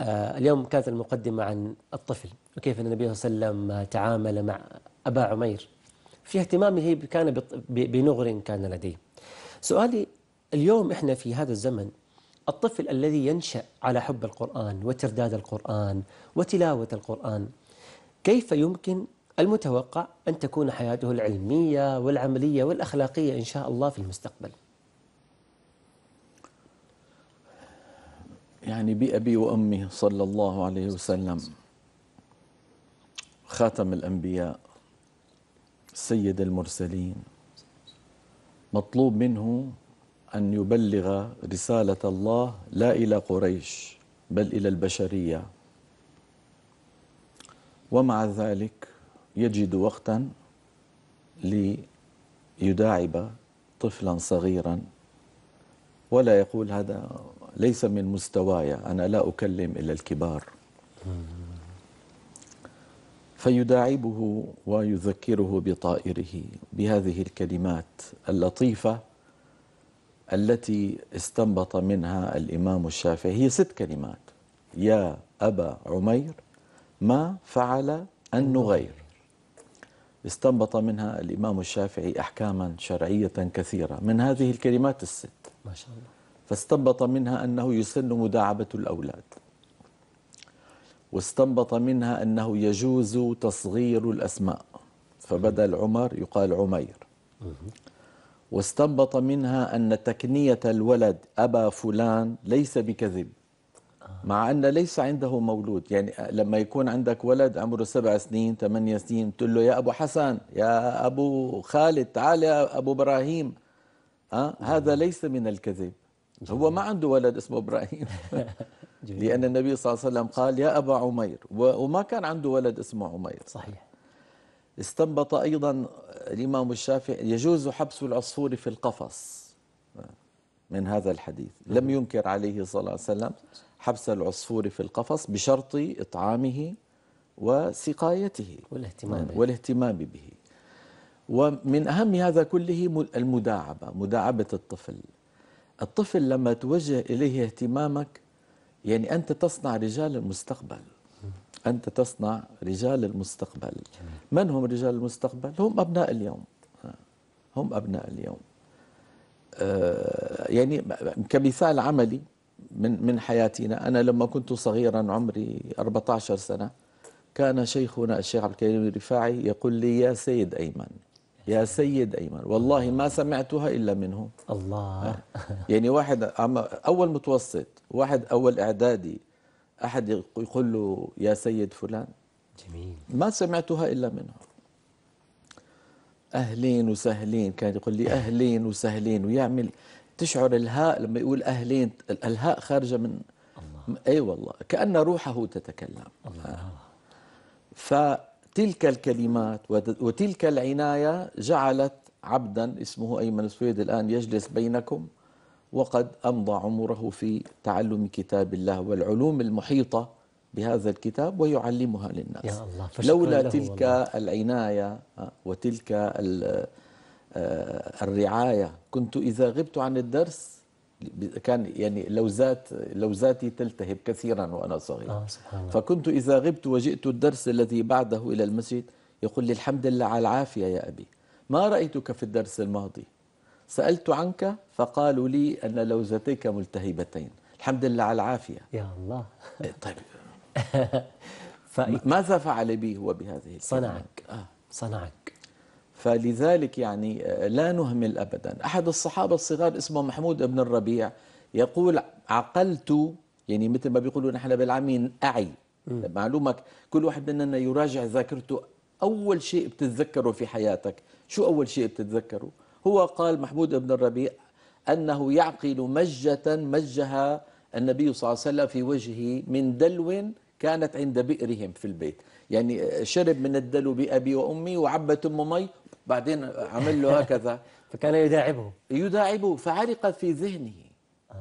آه، اليوم كانت المقدمة عن الطفل وكيف أن النبي صلى الله عليه وسلم تعامل مع أبا عمير في اهتمامه كان بنغر كان لديه سؤالي اليوم إحنا في هذا الزمن الطفل الذي ينشأ على حب القرآن وترداد القرآن وتلاوة القرآن كيف يمكن المتوقع أن تكون حياته العلمية والعملية والأخلاقية إن شاء الله في المستقبل يعني بأبي وأمي صلى الله عليه وسلم خاتم الأنبياء سيد المرسلين مطلوب منه أن يبلغ رسالة الله لا إلى قريش بل إلى البشرية ومع ذلك يجد وقتا ليداعب طفلا صغيرا ولا يقول هذا ليس من مستواي أنا لا أكلم إلا الكبار فيداعبه ويذكره بطائره بهذه الكلمات اللطيفة التي استنبط منها الإمام الشافعي هي ست كلمات يا أبا عمير ما فعل النغير استنبط منها الإمام الشافعي أحكاما شرعية كثيرة من هذه الكلمات الست ما شاء الله فاستنبط منها أنه يسن مداعبة الأولاد واستنبط منها أنه يجوز تصغير الأسماء فبدل عمر يقال عمير واستنبط منها أن تكنية الولد أبا فلان ليس بكذب مع أن ليس عنده مولود يعني لما يكون عندك ولد عمره سبع سنين ثمانية سنين تقول له يا أبو حسن يا أبو خالد تعال يا أبو إبراهيم أه؟ هذا ليس من الكذب هو ما عنده ولد اسمه إبراهيم لأن النبي صلى الله عليه وسلم قال يا أبا عمير وما كان عنده ولد اسمه عمير صحيح استنبط أيضا الإمام الشافعي يجوز حبس العصفور في القفص من هذا الحديث لم ينكر عليه صلى الله عليه وسلم حبس العصفور في القفص بشرط إطعامه وسقايته والاهتمام به, والاهتمام به. ومن أهم هذا كله المداعبة مداعبة الطفل الطفل لما توجه إليه اهتمامك يعني أنت تصنع رجال المستقبل أنت تصنع رجال المستقبل من هم رجال المستقبل؟ هم أبناء اليوم هم أبناء اليوم آه، يعني كمثال عملي من من حياتنا أنا لما كنت صغيرا عمري 14 سنة كان شيخنا الشيخ عبد الكريم الرفاعي يقول لي يا سيد أيمن يا سيد أيمن والله ما سمعتها إلا منه الله يعني واحد أول متوسط واحد أول إعدادي أحد يقول له يا سيد فلان جميل ما سمعتها إلا منه أهلين وسهلين كان يقول لي أهلين وسهلين ويعمل تشعر الهاء لما يقول أهلين الهاء خارجة من الله. أي أيوة والله كأن روحه تتكلم الله. ف تلك الكلمات وتلك العناية جعلت عبدا اسمه أيمن السويد الآن يجلس بينكم وقد أمضى عمره في تعلم كتاب الله والعلوم المحيطة بهذا الكتاب ويعلمها للناس يا الله لولا له تلك والله. العناية آه، وتلك آه، الرعاية كنت إذا غبت عن الدرس كان يعني لوزات لوزاتي تلتهب كثيرا وأنا صغير آه سبحان الله. فكنت إذا غبت وجئت الدرس الذي بعده إلى المسجد يقول لي الحمد لله على العافية يا أبي ما رأيتك في الدرس الماضي سألت عنك فقالوا لي أن لوزتيك ملتهبتين الحمد لله على العافية يا الله إيه، طيب ماذا فعل بي هو بهذه صنعك آه. صنعك فلذلك يعني آه، لا نهمل أبدا أحد الصحابة الصغار اسمه محمود بن الربيع يقول عقلت يعني مثل ما بيقولوا نحن بالعامين أعي معلومك كل واحد مننا يراجع ذاكرته أول شيء بتتذكره في حياتك شو أول شيء بتتذكره هو قال محمود بن الربيع أنه يعقل مجة مجها النبي صلى الله عليه وسلم في وجهه من دلو كانت عند بئرهم في البيت يعني آه، شرب من الدلو بأبي وأمي وعبت أمه مي بعدين عمل له هكذا فكان يداعبه يداعبه فعرق في ذهنه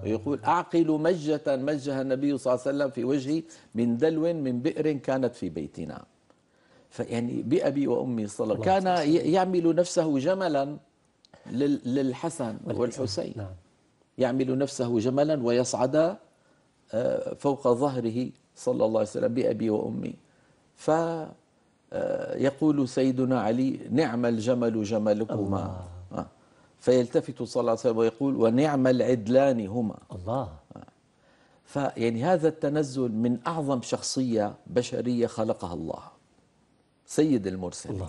ويقول آه. أعقل مجة مجها النبي صلى الله عليه وسلم في وجهي من دلو من بئر كانت في بيتنا فيعني بأبي وأمي صلى الله عليه وسلم كان يعمل نفسه جملا للحسن والحسين نعم. يعمل نفسه جملا ويصعد آه، فوق ظهره صلى الله عليه وسلم بأبي وأمي فيقول آه، سيدنا علي نعم الجمل جملكما الله. آه. فيلتفت صلى الله عليه وسلم ويقول ونعم العدلان هما الله آه. فيعني هذا التنزل من أعظم شخصية بشرية خلقها الله سيد المرسلين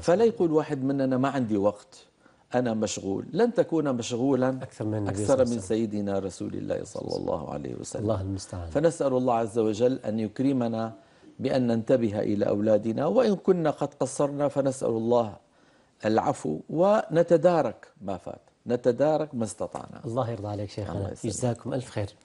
فلا يقول واحد مننا ما عندي وقت أنا مشغول لن تكون مشغولا أكثر من, أكثر من سيدنا رسول الله صلى الله عليه وسلم الله المستعان فنسأل الله عز وجل أن يكرمنا بأن ننتبه إلى أولادنا وإن كنا قد قصرنا فنسأل الله العفو ونتدارك ما فات نتدارك ما استطعنا الله يرضى عليك شيخنا يجزاكم ألف خير